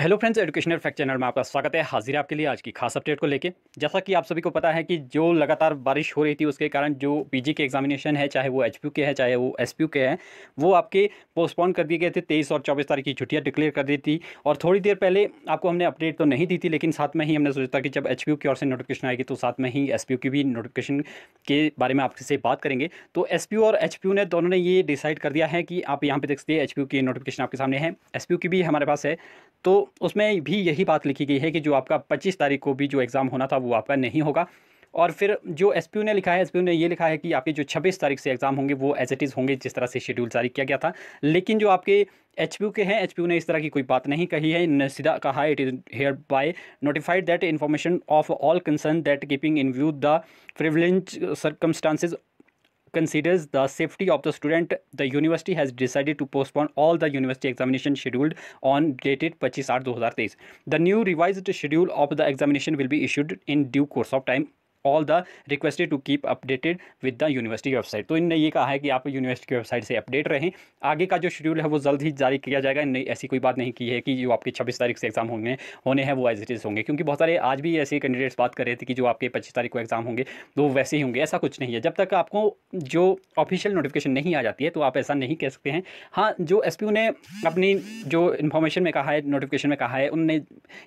Hello friends educational fact channel में आपका स्वागत है हाजिर आपके लिए आज की खास अपडेट को लेके जैसा कि आप सभी को पता है कि जो लगातार बारिश हो रही थी उसके कारण जो पीजी के एग्जामिनेशन है चाहे वो एचपीयू के है चाहे वो एसपीयू के हैं वो आपके पोस्टपोन कर दिए गए थे तेईस और चौबीस तारीख की छुट्टियाँ डिक्लेयर कर दी थी और थोड़ी देर पहले आपको हमने अपडेट तो नहीं दी थी लेकिन साथ में ही हमने सोचा था कि जब एच की ओर से नोटिफिकेशन आएगी तो साथ में ही एस की भी नोटिफिकेशन के बारे में आपसे बात करेंगे तो एस और एच ने दोनों ने ये डिसाइड कर दिया है कि आप यहाँ पर देख सकते हैं एच की नोटिफिकेशन आपके सामने है एस की भी हमारे पास है तो उसमें भी यही बात लिखी गई है कि जो आपका पच्चीस तारीख को भी जो एग्ज़ाम होना था वो आपका नहीं होगा और फिर जो एस ने लिखा है एस ने ये लिखा है कि आपके जो 26 तारीख से एग्ज़ाम होंगे वो एज इट इज़ होंगे जिस तरह से शेड्यूल जारी किया गया था लेकिन जो आपके एच के हैं एच ने इस तरह की कोई बात नहीं कही है सीधा कहा it is hereby notified that information of all concern that keeping in view the prevalence circumstances considers the safety of the student, the university has decided to postpone all the university examination scheduled on dated 25 2023. The new revised schedule of the examination will be issued in due course of time all the requested to keep updated with the university website तो इनने ये कहा है कि आप university की website से update रहें आगे का जो शेड्यूल है वो जल्द ही जारी किया जाएगा नहीं ऐसी कोई बात नहीं की है कि जो आपके छब्बीस तारीख से एग्जाम होंगे होने हैं वो एज इट इज़ होंगे क्योंकि बहुत सारे आज भी ऐसे कैंडिडेट्स बात कर रहे थे कि जो आपके पच्चीस तारीख को एग्जाम होंगे वो वैसे ही होंगे ऐसा कुछ नहीं है जब तक आपको जो ऑफिशियल नोटिफिकेशन नहीं आ जाती है तो आप ऐसा नहीं कह सकते हैं हाँ जो एस ने अपनी जो इन्फॉर्मेशन में कहा है नोटिफिकेशन में कहा है उनने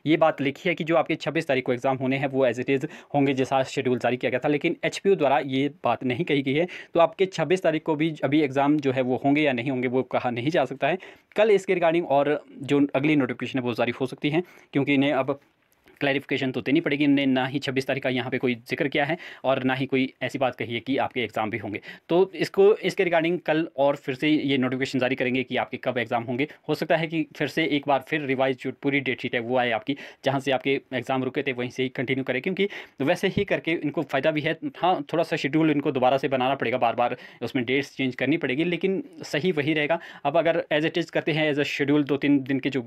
ये बात लिखी है कि जो आपके छब्बीस तारीख को एग्जाम होने हैं वो एज इट इज़ होंगे जैसा शेड्यूल जारी किया गया था लेकिन एच द्वारा ये बात नहीं कही गई है तो आपके छब्बीस तारीख को भी अभी एग्ज़ाम जो है वो होंगे या नहीं होंगे वो कहा नहीं जा सकता है कल इसके रिगार्डिंग और जो अगली नोटिफिकेशन है वो जारी हो सकती है क्योंकि इन्हें अब क्लैरिफिकेशन तो देनी पड़ेगी इनने ना ही छब्बीस तारीख का यहाँ पर कोई जिक्र किया है और ना ही कोई ऐसी बात कही है कि आपके एग्ज़ाम भी होंगे तो इसको इसके रिगार्डिंग कल और फिर से ये नोटिफिकेशन जारी करेंगे कि आपके कब एग्ज़ाम होंगे हो सकता है कि फिर से एक बार फिर रिवाइज जो पूरी डेट शीट है वो आए आपकी जहाँ से आपके एग्ज़ाम रुके थे वहीं से ही कंटिन्यू करें क्योंकि वैसे ही करके इनको फ़ायदा भी है हाँ थोड़ा सा शेड्यूल इनको दोबारा से बनाना पड़ेगा बार बार उसमें डेट्स चेंज करनी पड़ेगी लेकिन सही वही रहेगा अब अगर एज ए टेस्ट करते हैं एज अ शेड्यूल दो तीन दिन के जो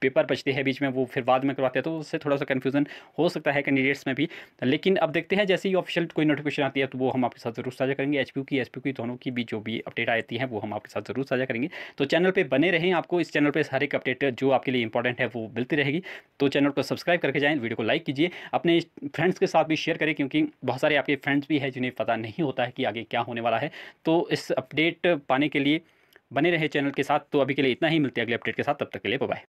पेपर बचते हैं बीच में वो फिर बाद में करवाते हैं तो उससे थोड़ा सा कन्फ्यूजन हो सकता है कैंडिडेट्स में भी लेकिन अब देखते हैं जैसे ही ऑफिशियल कोई नोटिफिकेशन आती है तो वो हम आपके साथ जरूर साझा करेंगे एच की एस की दोनों की भी जो भी अपडेट आती है वो हम आपके साथ जरूर साझा करेंगे तो चैनल पर बने रहें आपको इस चैनल पर हर एक अपडेट जो आपके लिए इंपॉर्टेंट है वो मिलती रहेगी तो चैनल को सब्सक्राइब करके जाएँ वीडियो को लाइक कीजिए अपने फ्रेंड्स के साथ भी शेयर करें क्योंकि बहुत सारे आपके फ्रेंड्स भी हैं जिन्हें पता नहीं होता है कि आगे क्या होने वाला है तो इस अपडेट पाने के लिए बने रहे चैनल के साथ तो अभी के लिए इतना ही मिलते हैं अगले अपडेट के साथ तब तक के लिए बाय